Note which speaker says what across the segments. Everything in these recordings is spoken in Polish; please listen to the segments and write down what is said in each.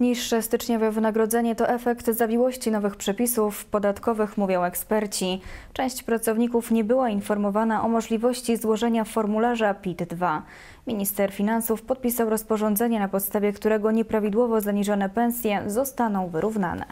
Speaker 1: Niższe styczniowe wynagrodzenie to efekt zawiłości nowych przepisów podatkowych, mówią eksperci. Część pracowników nie była informowana o możliwości złożenia formularza PIT-2. Minister Finansów podpisał rozporządzenie, na podstawie którego nieprawidłowo zaniżone pensje zostaną wyrównane.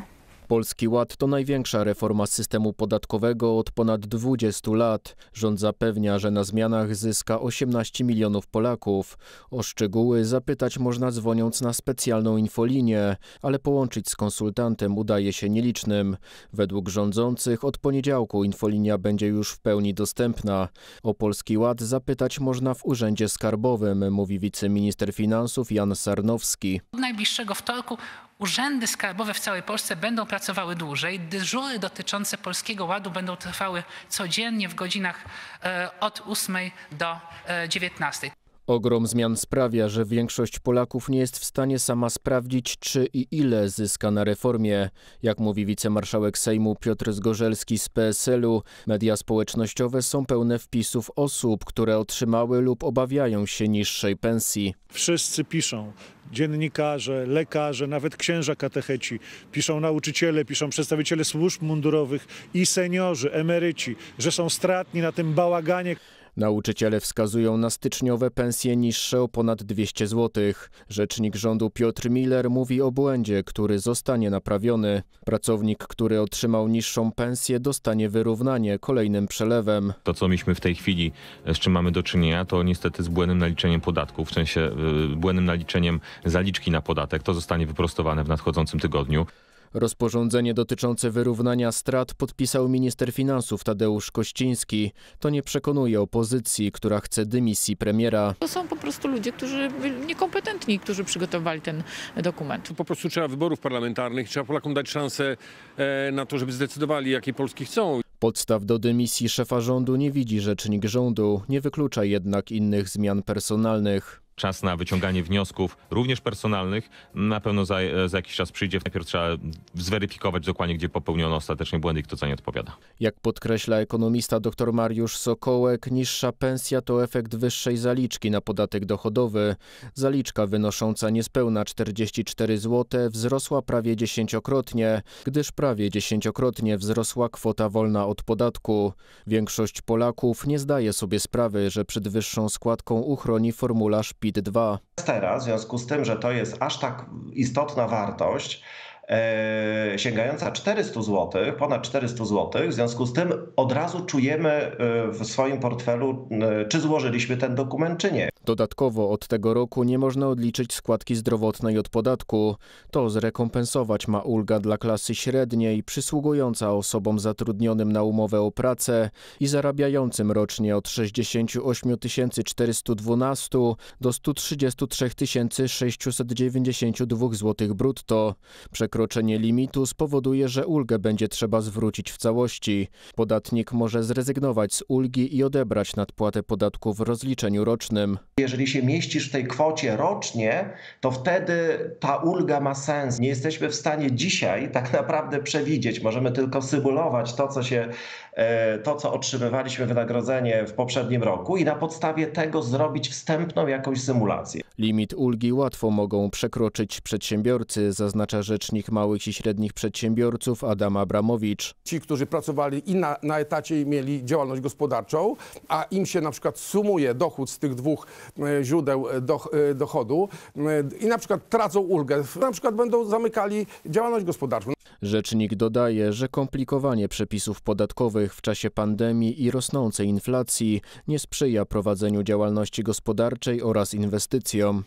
Speaker 2: Polski Ład to największa reforma systemu podatkowego od ponad 20 lat. Rząd zapewnia, że na zmianach zyska 18 milionów Polaków. O szczegóły zapytać można dzwoniąc na specjalną infolinię, ale połączyć z konsultantem udaje się nielicznym. Według rządzących od poniedziałku infolinia będzie już w pełni dostępna. O Polski Ład zapytać można w Urzędzie Skarbowym, mówi wiceminister finansów Jan Sarnowski. Od najbliższego wtorku Urzędy skarbowe w całej Polsce będą pracowały dłużej. Dyżury dotyczące Polskiego Ładu będą trwały codziennie w godzinach e, od 8 do 19. E, Ogrom zmian sprawia, że większość Polaków nie jest w stanie sama sprawdzić, czy i ile zyska na reformie. Jak mówi wicemarszałek Sejmu Piotr Zgorzelski z PSL-u, media społecznościowe są pełne wpisów osób, które otrzymały
Speaker 1: lub obawiają się niższej pensji. Wszyscy piszą, dziennikarze, lekarze, nawet księża katecheci, piszą nauczyciele, piszą przedstawiciele służb mundurowych i seniorzy, emeryci, że są stratni na tym bałaganie. Nauczyciele wskazują
Speaker 2: na styczniowe pensje niższe o ponad 200 zł. Rzecznik rządu Piotr Miller mówi o błędzie, który zostanie naprawiony. Pracownik, który otrzymał niższą pensję, dostanie wyrównanie kolejnym przelewem.
Speaker 1: To, co mieliśmy w tej chwili, e, z czym mamy do czynienia, to niestety z błędnym naliczeniem podatków, w sensie e, błędnym naliczeniem zaliczki na podatek. To zostanie wyprostowane w nadchodzącym tygodniu.
Speaker 2: Rozporządzenie dotyczące wyrównania strat podpisał minister finansów Tadeusz Kościński. To nie przekonuje opozycji, która chce dymisji
Speaker 1: premiera. To są po prostu ludzie, którzy byli niekompetentni, którzy przygotowali ten dokument. Po prostu trzeba wyborów parlamentarnych, trzeba Polakom dać szansę e, na to, żeby zdecydowali, jakie Polski chcą.
Speaker 2: Podstaw do dymisji szefa rządu nie widzi rzecznik rządu, nie wyklucza jednak innych zmian personalnych
Speaker 1: czas na wyciąganie wniosków, również personalnych. Na pewno za, e, za, jakiś czas przyjdzie. Najpierw trzeba zweryfikować dokładnie, gdzie popełniono ostatecznie błędy i kto za nie odpowiada.
Speaker 2: Jak podkreśla ekonomista dr Mariusz Sokołek, niższa pensja to efekt wyższej zaliczki na podatek dochodowy. Zaliczka wynosząca niespełna 44 zł wzrosła prawie dziesięciokrotnie, gdyż prawie dziesięciokrotnie wzrosła kwota wolna od podatku. Większość Polaków nie zdaje sobie sprawy, że przed wyższą składką uchroni formularz PIT 2.
Speaker 1: Teraz, w związku z tym, że to jest aż tak istotna wartość, e, sięgająca 400 zł, ponad 400 zł. W związku z tym od razu czujemy e, w swoim portfelu, czy złożyliśmy ten
Speaker 2: dokument, czy nie. Dodatkowo od tego roku nie można odliczyć składki zdrowotnej od podatku. To zrekompensować ma ulga dla klasy średniej przysługująca osobom zatrudnionym na umowę o pracę i zarabiającym rocznie od 68 412 do 133 692 zł brutto. Przekroczenie limitu spowoduje, że ulgę będzie trzeba zwrócić w całości. Podatnik może zrezygnować z ulgi i odebrać nadpłatę podatku w rozliczeniu
Speaker 1: rocznym. Jeżeli się mieścisz w tej kwocie rocznie, to wtedy ta ulga ma sens. Nie jesteśmy w stanie dzisiaj tak naprawdę przewidzieć. Możemy tylko symulować to, co się, e, to, co otrzymywaliśmy wynagrodzenie w poprzednim roku i na podstawie tego zrobić wstępną jakąś symulację. Limit
Speaker 2: ulgi łatwo mogą przekroczyć przedsiębiorcy, zaznacza rzecznik małych i średnich przedsiębiorców Adam Abramowicz.
Speaker 1: Ci, którzy pracowali i na, na etacie i mieli działalność gospodarczą, a im się na przykład sumuje dochód z tych dwóch E, źródeł e, e, dochodu i na przykład tracą ulgę, na przykład będą zamykali działalność gospodarczą.
Speaker 2: Rzecznik dodaje, że komplikowanie przepisów podatkowych w czasie pandemii i rosnącej inflacji nie sprzyja prowadzeniu działalności gospodarczej oraz inwestycjom.